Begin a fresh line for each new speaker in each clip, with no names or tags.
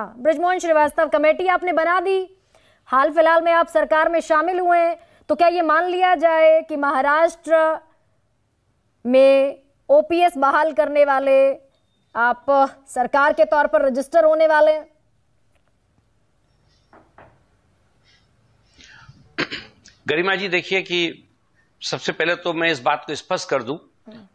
हाँ ब्रजमोहन श्रीवास्तव कमेटी आपने बना दी हाल फिलहाल में आप सरकार में शामिल हुए हैं तो क्या ये मान लिया जाए कि महाराष्ट्र में ओपीएस बहाल करने वाले आप सरकार के तौर पर रजिस्टर होने वाले हैं
गरिमा जी देखिए कि सबसे पहले तो मैं इस बात को स्पष्ट कर दूं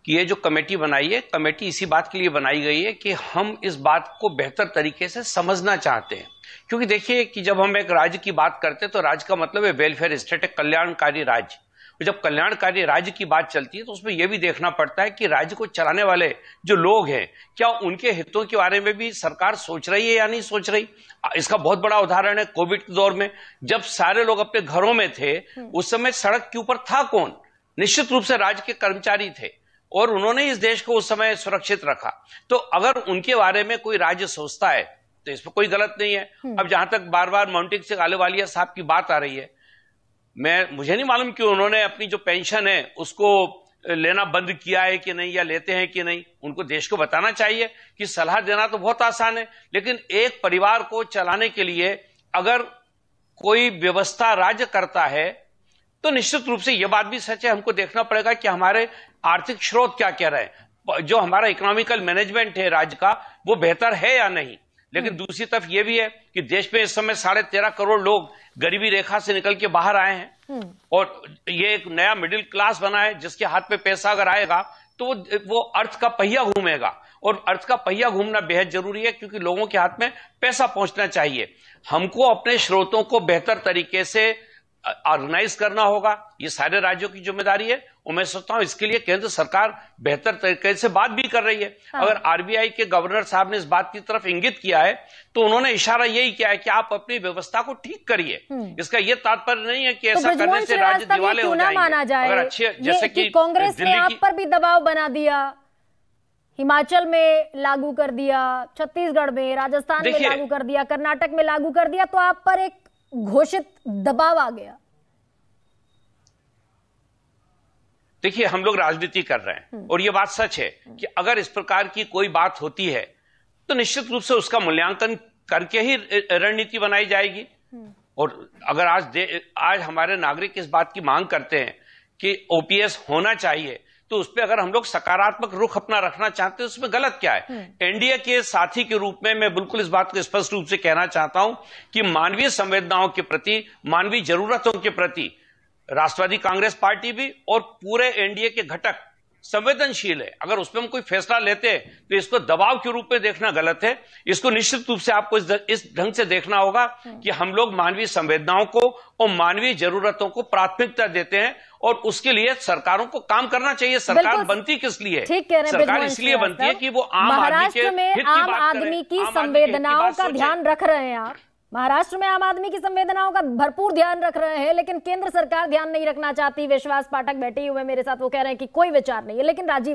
कि ये जो कमेटी बनाई है कमेटी इसी बात के लिए बनाई गई है कि हम इस बात को बेहतर तरीके से समझना चाहते हैं क्योंकि देखिए कि जब हम एक राज्य की बात करते हैं तो राज्य का मतलब है वेलफेयर स्टेट है कल्याणकारी राज्य जब कल्याणकारी राज्य की बात चलती है तो उसमें यह भी देखना पड़ता है कि राज्य को चलाने वाले जो लोग हैं क्या उनके हितों के बारे में भी सरकार सोच रही है या नहीं सोच रही इसका बहुत बड़ा उदाहरण है कोविड के दौर में जब सारे लोग अपने घरों में थे हम्म। उस समय सड़क के ऊपर था कौन निश्चित रूप से राज्य के कर्मचारी थे और उन्होंने इस देश को उस समय सुरक्षित रखा तो अगर उनके बारे में कोई राज्य सोचता है तो इसमें कोई गलत नहीं है हम्म। अब जहां तक बार बार माउंटिक सिंह आलेवालिया साहब की बात आ रही है मैं मुझे नहीं मालूम कि उन्होंने अपनी जो पेंशन है उसको लेना बंद किया है कि नहीं या लेते हैं कि नहीं उनको देश को बताना चाहिए कि सलाह देना तो बहुत आसान है लेकिन एक परिवार को चलाने के लिए अगर कोई व्यवस्था राज्य करता है तो निश्चित रूप से यह बात भी सच है हमको देखना पड़ेगा कि हमारे आर्थिक स्रोत क्या कह रहे हैं जो हमारा इकोनॉमिकल मैनेजमेंट है राज्य का वो बेहतर है या नहीं लेकिन हम्म। दूसरी तरफ यह भी है कि देश में इस समय साढ़े तेरह करोड़ लोग गरीबी रेखा से निकल के बाहर आए हैं हम्म। और ये एक नया मिडिल क्लास बना है जिसके हाथ में पैसा अगर आएगा तो वो अर्थ का पहिया घूमेगा और अर्थ का पहिया घूमना बेहद जरूरी है क्योंकि लोगों के हाथ में पैसा पहुंचना चाहिए हमको अपने स्रोतों को बेहतर तरीके से ऑर्गेनाइज करना होगा ये सारे राज्यों की जिम्मेदारी है और मैं सोचता हूं इसके लिए केंद्र सरकार बेहतर तरीके से बात भी कर रही है हाँ। अगर आरबीआई के गवर्नर साहब ने इस बात की तरफ इंगित किया है तो उन्होंने इशारा यही किया है कि आप अपनी व्यवस्था को ठीक करिए हम्म। इसका यह तात्पर्य नहीं है कि तो ऐसा तो करने से राज्य दिवाले हो माना जाए अगर अच्छे जैसे कि कांग्रेस ने आप
पर भी दबाव बना दिया हिमाचल में लागू कर दिया छत्तीसगढ़ में राजस्थान में लागू कर दिया कर्नाटक में लागू कर दिया तो आप पर एक घोषित दबाव आ गया
देखिए हम लोग राजनीति कर रहे हैं हम्म। और यह बात सच है कि अगर इस प्रकार की कोई बात होती है तो निश्चित रूप से उसका मूल्यांकन करके ही रणनीति बनाई जाएगी हम्म। और अगर आज आज हमारे नागरिक इस बात की मांग करते हैं कि ओपीएस होना चाहिए तो उस पर अगर हम लोग सकारात्मक रुख अपना रखना चाहते हैं तो उसमें गलत क्या है हम्म। एनडीए के साथी के रूप में मैं बिल्कुल इस बात को स्पष्ट रूप से कहना चाहता हूं कि मानवीय संवेदनाओं के प्रति मानवीय जरूरतों के प्रति राष्ट्रवादी कांग्रेस पार्टी भी और पूरे एनडीए के घटक संवेदनशील है अगर उस पर हम कोई फैसला लेते हैं तो इसको दबाव के रूप में देखना गलत है इसको निश्चित रूप से आपको इस ढंग से देखना होगा हम्म। कि हम लोग मानवीय संवेदनाओं को और मानवीय जरूरतों को प्राथमिकता देते हैं और उसके लिए सरकारों को काम करना चाहिए सरकार बनती किस लिए ठीक कह रहे सरकार इसलिए बनती है कि वो आम आदमी के आम आदमी की संवेदनाओं का
ध्यान रख रहे हैं आप महाराष्ट्र में आम आदमी की संवेदनाओं का भरपूर ध्यान रख रहे हैं लेकिन केंद्र सरकार ध्यान नहीं रखना चाहती विश्वास पाठक बैठे हुए मेरे साथ वो कह रहे हैं कि कोई विचार नहीं है लेकिन राजीव